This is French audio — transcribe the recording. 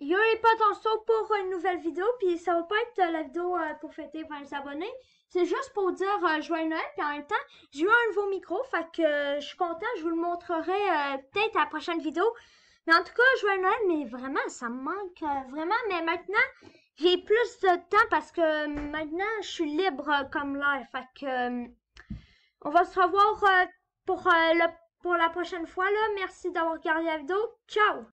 Yo les potes, on se pour une nouvelle vidéo, puis ça va pas être euh, la vidéo euh, pour fêter 20 abonnés, c'est juste pour dire euh, joyeux Noël, puis en même temps, j'ai eu un nouveau micro, fait que euh, je suis content, je vous le montrerai peut-être à la prochaine vidéo, mais en tout cas, joyeux Noël, mais vraiment, ça me manque, vraiment, mais maintenant, j'ai plus de temps parce que maintenant, je suis libre comme l'air, fait que, on va se revoir pour, pour la prochaine fois, là, merci d'avoir regardé la vidéo, ciao!